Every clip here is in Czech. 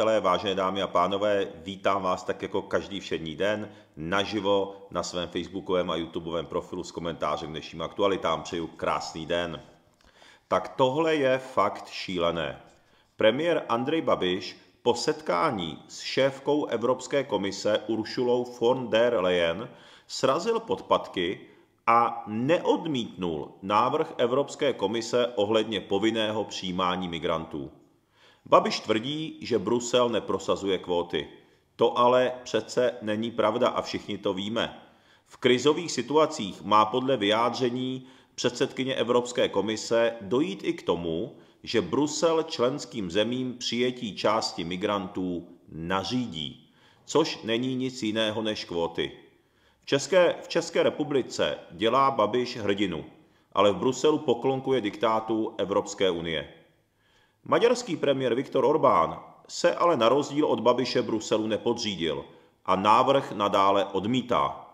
přátelé, vážené dámy a pánové, vítám vás tak jako každý všední den naživo na svém facebookovém a youtubeovém profilu s komentářem k dnešním aktualitám. Přeju krásný den. Tak tohle je fakt šílené. Premiér Andrej Babiš po setkání s šéfkou Evropské komise Uršulou von der Leyen srazil podpatky a neodmítnul návrh Evropské komise ohledně povinného přijímání migrantů. Babiš tvrdí, že Brusel neprosazuje kvóty. To ale přece není pravda a všichni to víme. V krizových situacích má podle vyjádření předsedkyně Evropské komise dojít i k tomu, že Brusel členským zemím přijetí části migrantů nařídí, což není nic jiného než kvóty. V České, v České republice dělá Babiš hrdinu, ale v Bruselu poklonkuje diktátu Evropské unie. Maďarský premiér Viktor Orbán se ale na rozdíl od Babiše Bruselu nepodřídil a návrh nadále odmítá.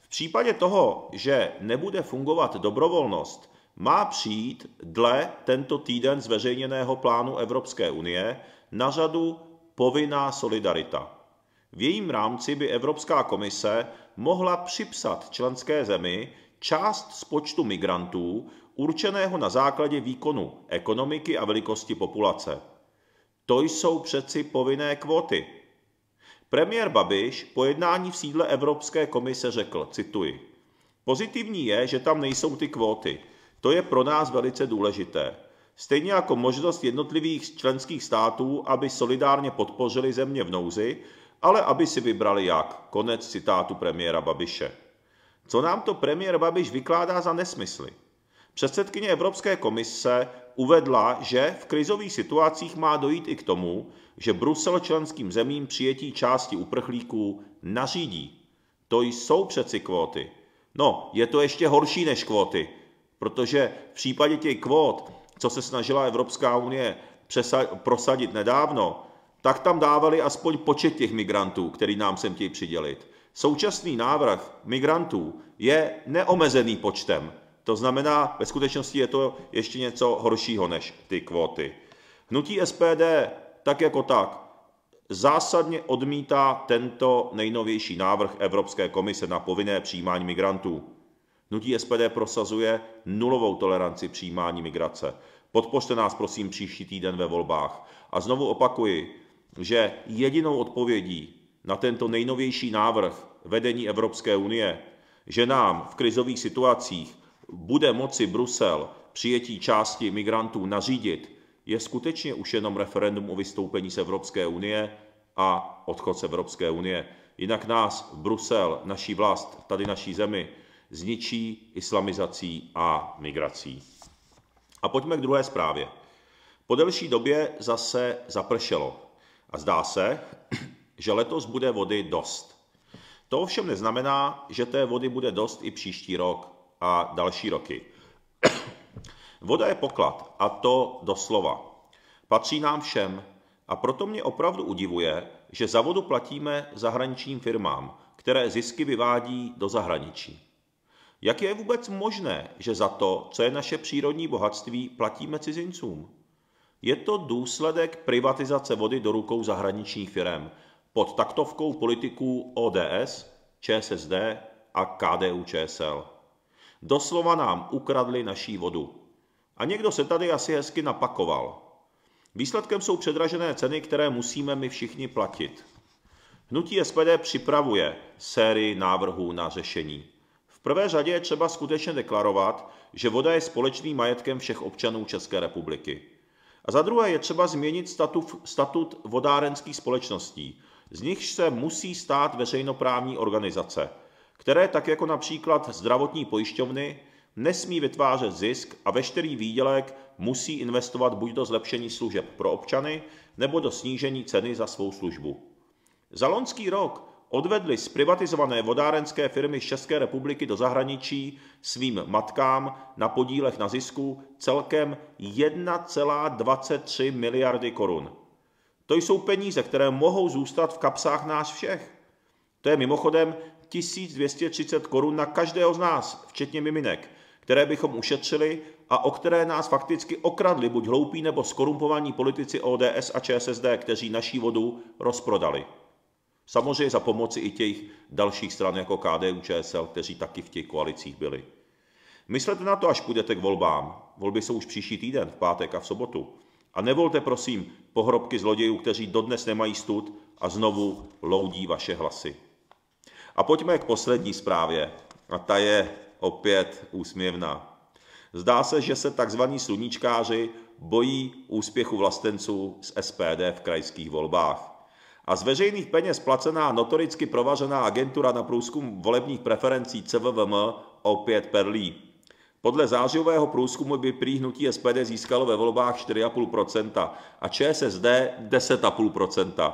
V případě toho, že nebude fungovat dobrovolnost, má přijít dle tento týden zveřejněného plánu Evropské unie na řadu povinná solidarita. V jejím rámci by Evropská komise mohla připsat členské zemi část z počtu migrantů určeného na základě výkonu ekonomiky a velikosti populace. To jsou přeci povinné kvóty. Premiér Babiš po jednání v sídle Evropské komise řekl, cituji, Pozitivní je, že tam nejsou ty kvóty. To je pro nás velice důležité. Stejně jako možnost jednotlivých členských států, aby solidárně podpořili země v nouzi, ale aby si vybrali jak. Konec citátu premiéra Babiše. Co nám to premiér Babiš vykládá za nesmysly? Předsedkyně Evropské komise uvedla, že v krizových situacích má dojít i k tomu, že Brusel členským zemím přijetí části uprchlíků nařídí. To jsou přeci kvóty. No, je to ještě horší než kvóty, protože v případě těch kvót, co se snažila Evropská unie prosadit nedávno, tak tam dávali aspoň počet těch migrantů, který nám sem chtějí přidělit. Současný návrh migrantů je neomezený počtem. To znamená, ve skutečnosti je to ještě něco horšího než ty kvóty. Hnutí SPD tak jako tak zásadně odmítá tento nejnovější návrh Evropské komise na povinné přijímání migrantů. Hnutí SPD prosazuje nulovou toleranci přijímání migrace. Podpořte nás prosím příští týden ve volbách. A znovu opakuji, že jedinou odpovědí na tento nejnovější návrh vedení Evropské unie, že nám v krizových situacích bude moci Brusel přijetí části migrantů nařídit, je skutečně už jenom referendum o vystoupení z Evropské unie a odchod z Evropské unie. Jinak nás Brusel, naší vlast, tady naší zemi, zničí islamizací a migrací. A pojďme k druhé zprávě. Po delší době zase zapršelo. A zdá se, že letos bude vody dost. To ovšem neznamená, že té vody bude dost i příští rok a další roky. Voda je poklad, a to doslova. Patří nám všem, a proto mě opravdu udivuje, že za vodu platíme zahraničním firmám, které zisky vyvádí do zahraničí. Jak je vůbec možné, že za to, co je naše přírodní bohatství, platíme cizincům? Je to důsledek privatizace vody do rukou zahraničních firm, pod taktovkou politiků ODS, ČSSD a KDU ČSL. Doslova nám ukradli naší vodu. A někdo se tady asi hezky napakoval. Výsledkem jsou předražené ceny, které musíme my všichni platit. Hnutí SPD připravuje sérii návrhů na řešení. V prvé řadě je třeba skutečně deklarovat, že voda je společným majetkem všech občanů České republiky. A za druhé je třeba změnit statut, statut vodárenských společností, z nichž se musí stát veřejnoprávní organizace, které tak jako například zdravotní pojišťovny nesmí vytvářet zisk a veškerý výdělek musí investovat buď do zlepšení služeb pro občany, nebo do snížení ceny za svou službu. Za loňský rok odvedly zprivatizované vodárenské firmy z České republiky do zahraničí svým matkám na podílech na zisku celkem 1,23 miliardy korun. To jsou peníze, které mohou zůstat v kapsách nás všech. To je mimochodem 1230 korun na každého z nás, včetně miminek, které bychom ušetřili a o které nás fakticky okradli buď hloupí nebo skorumpovaní politici ODS a ČSSD, kteří naší vodu rozprodali. Samozřejmě za pomoci i těch dalších stran jako KDU, ČSL, kteří taky v těch koalicích byli. Myslete na to, až půjdete k volbám. Volby jsou už příští týden, v pátek a v sobotu. A nevolte prosím pohrobky zlodějů, kteří dodnes nemají stud a znovu loudí vaše hlasy. A pojďme k poslední zprávě. A ta je opět úsměvná. Zdá se, že se tzv. sluníčkáři bojí úspěchu vlastenců z SPD v krajských volbách. A z veřejných peněz placená notoricky provařená agentura na průzkum volebních preferencí CVVM opět perlí. Podle zářijového průzkumu by prý hnutí SPD získalo ve volbách 4,5% a ČSSD 10,5%.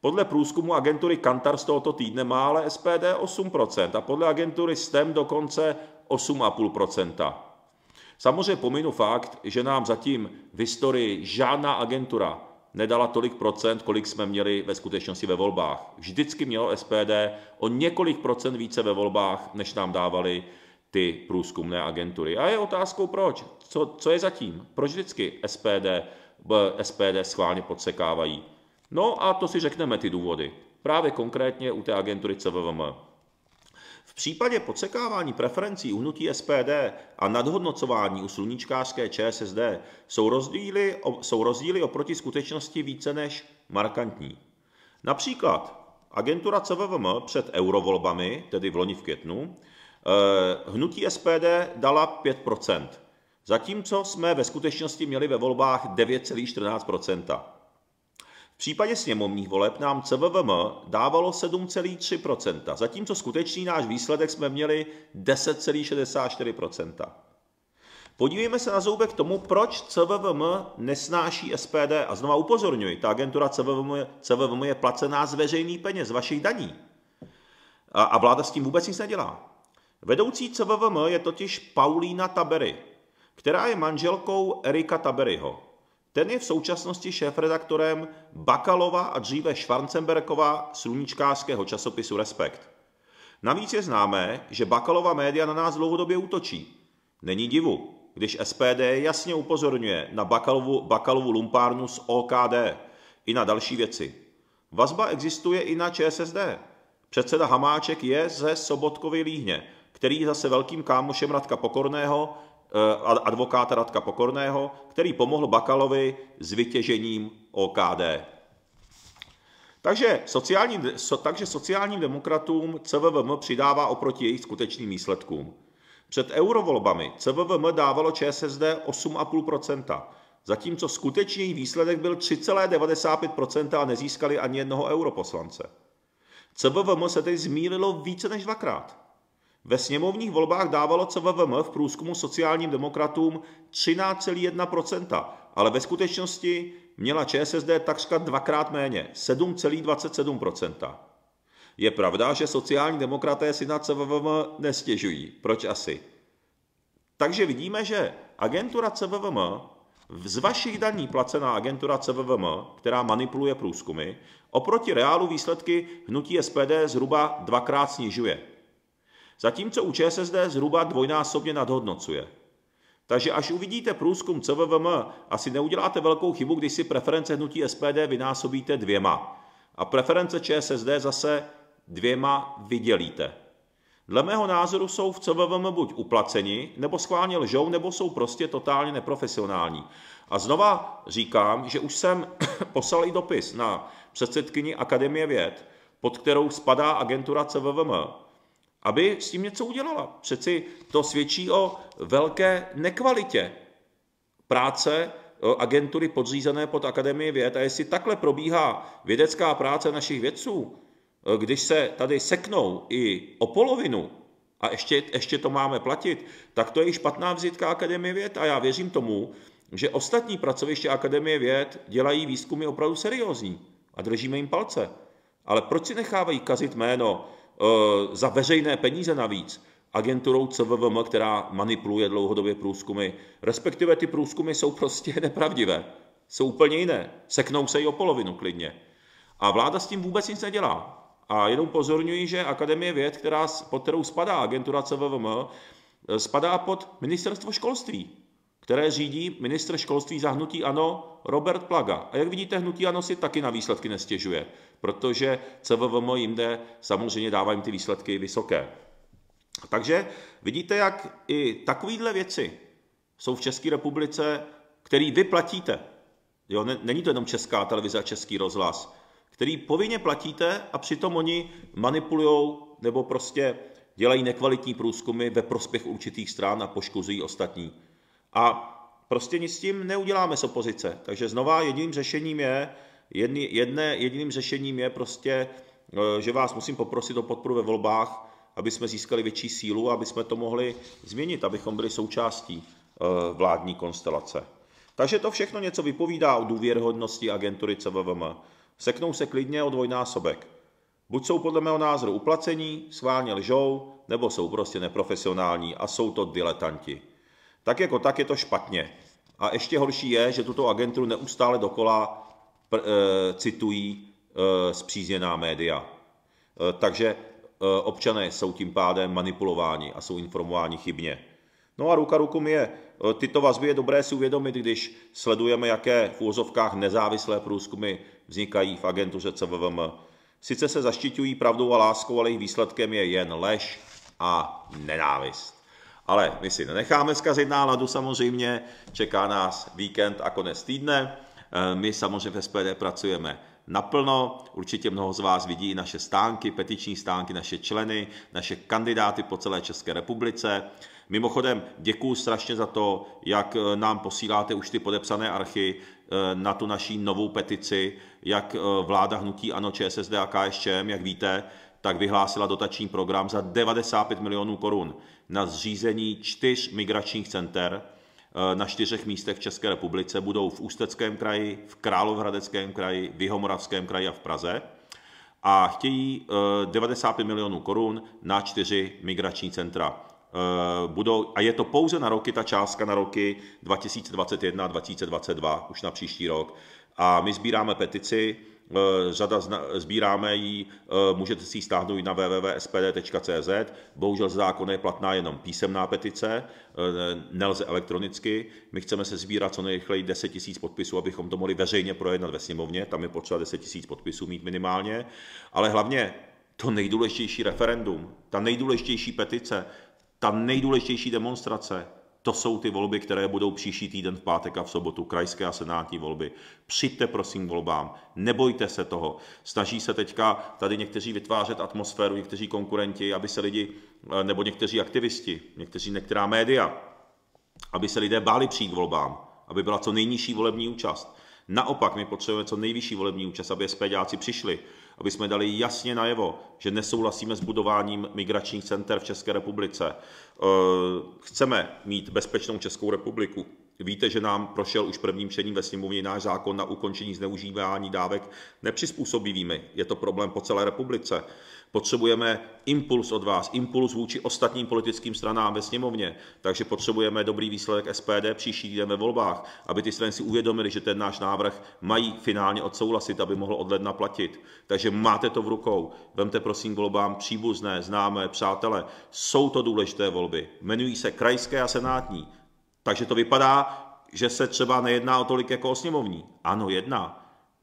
Podle průzkumu agentury Kantar z tohoto týdne má ale SPD 8% a podle agentury STEM dokonce 8,5%. Samozřejmě pominu fakt, že nám zatím v historii žádná agentura nedala tolik procent, kolik jsme měli ve skutečnosti ve volbách. Vždycky mělo SPD o několik procent více ve volbách, než nám dávali ty průzkumné agentury. A je otázkou proč. Co, co je zatím? Proč vždycky SPD, SPD schválně podsekávají? No a to si řekneme ty důvody. Právě konkrétně u té agentury CVVM. V případě podsekávání preferencí uhnutí SPD a nadhodnocování u sluníčkářské ČSSD jsou rozdíly, jsou rozdíly oproti skutečnosti více než markantní. Například agentura CVVM před eurovolbami, tedy v loni v květnu, Eh, hnutí SPD dala 5 zatímco jsme ve skutečnosti měli ve volbách 9,14 V případě sněmovních voleb nám CVVM dávalo 7,3 zatímco skutečný náš výsledek jsme měli 10,64 Podívejme se na zoubek tomu, proč CVVM nesnáší SPD. A znova upozorňuji, ta agentura CVVM, CVVM je placená z veřejných peněz, z vašich daní. A, a vláda s tím vůbec nic nedělá. Vedoucí CVVM je totiž Paulína Tabery, která je manželkou Erika Taberyho. Ten je v současnosti šéfredaktorem Bakalova a dříve Schwarzenberkova sluníčkářského časopisu Respekt. Navíc je známé, že Bakalova média na nás dlouhodobě útočí. Není divu, když SPD jasně upozorňuje na Bakalovu, Bakalovu lumpárnu z OKD i na další věci. Vazba existuje i na ČSSD. Předseda Hamáček je ze Sobotkovy líhně který je zase velkým kámošem Radka Pokorného, eh, advokáta Radka Pokorného, který pomohl Bakalovi s vytěžením OKD. Takže sociálním, takže sociálním demokratům CVVM přidává oproti jejich skutečným výsledkům. Před eurovolbami CVVM dávalo ČSSD 8,5%, zatímco skutečný výsledek byl 3,95% a nezískali ani jednoho europoslance. CVVM se tedy zmílilo více než dvakrát. Ve sněmovních volbách dávalo CVVM v průzkumu sociálním demokratům 13,1%, ale ve skutečnosti měla ČSSD takřka dvakrát méně, 7,27%. Je pravda, že sociální demokraté si na CVVM nestěžují. Proč asi? Takže vidíme, že agentura CVVM, z vašich daní placená agentura CVVM, která manipuluje průzkumy, oproti reálu výsledky hnutí SPD zhruba dvakrát snižuje zatímco u ČSSD zhruba dvojnásobně nadhodnocuje. Takže až uvidíte průzkum CVVM, asi neuděláte velkou chybu, když si preference hnutí SPD vynásobíte dvěma. A preference ČSSD zase dvěma vydělíte. Dle mého názoru jsou v CVVM buď uplaceni, nebo schválně lžou, nebo jsou prostě totálně neprofesionální. A znova říkám, že už jsem poslal i dopis na předsedkyni Akademie věd, pod kterou spadá agentura CVVM, aby s tím něco udělala. Přeci to svědčí o velké nekvalitě práce e, agentury podřízené pod Akademii věd. A jestli takhle probíhá vědecká práce našich vědců, e, když se tady seknou i o polovinu, a ještě, ještě to máme platit, tak to je i špatná vzítka Akademie věd a já věřím tomu, že ostatní pracoviště Akademie věd dělají výzkumy opravdu seriózní a držíme jim palce. Ale proč si nechávají kazit jméno Eh, za veřejné peníze navíc agenturou CVVM, která manipuluje dlouhodobě průzkumy. Respektive ty průzkumy jsou prostě nepravdivé. Jsou úplně jiné. Seknou se i o polovinu klidně. A vláda s tím vůbec nic nedělá. A jenom pozorňuji, že Akademie věd, která, pod kterou spadá agentura CVVM, eh, spadá pod ministerstvo školství které řídí ministr školství za hnutí ANO Robert Plaga. A jak vidíte, hnutí ANO si taky na výsledky nestěžuje, protože CVVM jde, samozřejmě dává jim ty výsledky vysoké. Takže vidíte, jak i takovýhle věci jsou v České republice, který vy platíte. Jo, není to jenom česká televize a český rozhlas, který povinně platíte a přitom oni manipulují nebo prostě dělají nekvalitní průzkumy ve prospěch určitých stran a poškozují ostatní. A prostě nic s tím neuděláme z opozice. Takže znova jediným řešením je, jedný, jedné, jediným řešením je prostě, eh, že vás musím poprosit o podporu ve volbách, aby jsme získali větší sílu, aby jsme to mohli změnit, abychom byli součástí eh, vládní konstelace. Takže to všechno něco vypovídá o důvěrhodnosti agentury CVVM. Seknou se klidně o dvojnásobek. Buď jsou podle mého názoru uplacení, schválně lžou, nebo jsou prostě neprofesionální a jsou to diletanti. Tak jako tak je to špatně. A ještě horší je, že tuto agenturu neustále dokola pr- e, citují e, zpřízněná média. E, takže e, občané jsou tím pádem manipulováni a jsou informováni chybně. No a ruka ruku mi je. Tyto vazby je dobré si uvědomit, když sledujeme, jaké v úzovkách nezávislé průzkumy vznikají v agentuře CVVM. Sice se zaštiťují pravdou a láskou, ale jejich výsledkem je jen lež a nenávist. Ale my si nenecháme zkazit náladu samozřejmě, čeká nás víkend a konec týdne. Eh, my samozřejmě v SPD pracujeme naplno. Určitě mnoho z vás vidí i naše stánky, petiční stánky, naše členy, naše kandidáty po celé České republice. Mimochodem, děkuju strašně za to, jak eh, nám posíláte už ty podepsané archy eh, na tu naší novou petici, jak vláda hnutí Ano, ČSSD a KSČM, jak víte, tak vyhlásila dotační program za 95 milionů korun na zřízení čtyř migračních center eh, na čtyřech místech v České republice. Budou v Ústeckém kraji, v Královéhradeckém kraji, v Jihomoravském kraji a v Praze. A chtějí 95 eh, milionů korun na čtyři migrační centra eh, budou, a je to pouze na roky, ta částka na roky 2021 a 2022, už na příští rok. A my sbíráme petici, Eh, řada sbíráme ji, eh, můžete si ji stáhnout i na www.spd.cz. Bohužel zákon je platná jenom písemná petice, eh, nelze elektronicky. My chceme se sbírat co nejrychleji 10 000 podpisů, abychom to mohli veřejně projednat ve sněmovně. Tam je potřeba 10 000 podpisů mít minimálně. Ale hlavně to nejdůležitější referendum, ta nejdůležitější petice, ta nejdůležitější demonstrace, to jsou ty volby, které budou příští týden v pátek a v sobotu, krajské a senátní volby. Přijďte prosím k volbám, nebojte se toho. Snaží se teďka tady někteří vytvářet atmosféru, někteří konkurenti, aby se lidi, eh, nebo někteří aktivisti, někteří, některá média, aby se lidé báli přijít k volbám, aby byla co nejnižší volební účast. Naopak my potřebujeme co nejvyšší volební účast, aby SPDáci přišli, aby jsme dali jasně najevo, že nesouhlasíme s budováním migračních center v České republice. Ehm, chceme mít bezpečnou Českou republiku. Víte, že nám prošel už prvním čtením ve sněmovně náš zákon na ukončení zneužívání dávek nepřizpůsobivými. Je to problém po celé republice. Potřebujeme impuls od vás, impuls vůči ostatním politickým stranám ve sněmovně, takže potřebujeme dobrý výsledek SPD příští týden ve volbách, aby ty strany si uvědomili, že ten náš návrh mají finálně odsouhlasit, aby mohl od ledna platit. Takže máte to v rukou. Vemte prosím volbám příbuzné, známé, přátelé. Jsou to důležité volby. Jmenují se krajské a senátní. Takže to vypadá, že se třeba nejedná o tolik jako o sněmovní. Ano, jedná.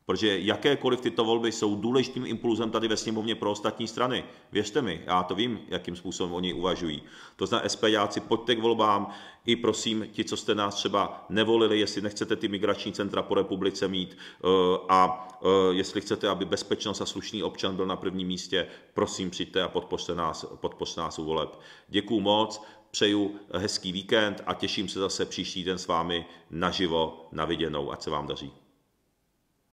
Protože jakékoliv tyto volby jsou důležitým impulzem tady ve sněmovně pro ostatní strany. Věřte mi, já to vím, jakým způsobem oni uvažují. To znamená, SPDáci, pojďte k volbám i prosím, ti, co jste nás třeba nevolili, jestli nechcete ty migrační centra po republice mít eh, a eh, jestli chcete, aby bezpečnost a slušný občan byl na prvním místě, prosím, přijďte a podpořte nás, podpořte nás u voleb. Děkuju moc. Přeju hezký víkend a těším se zase příští den s vámi naživo na viděnou. Ať se vám daří.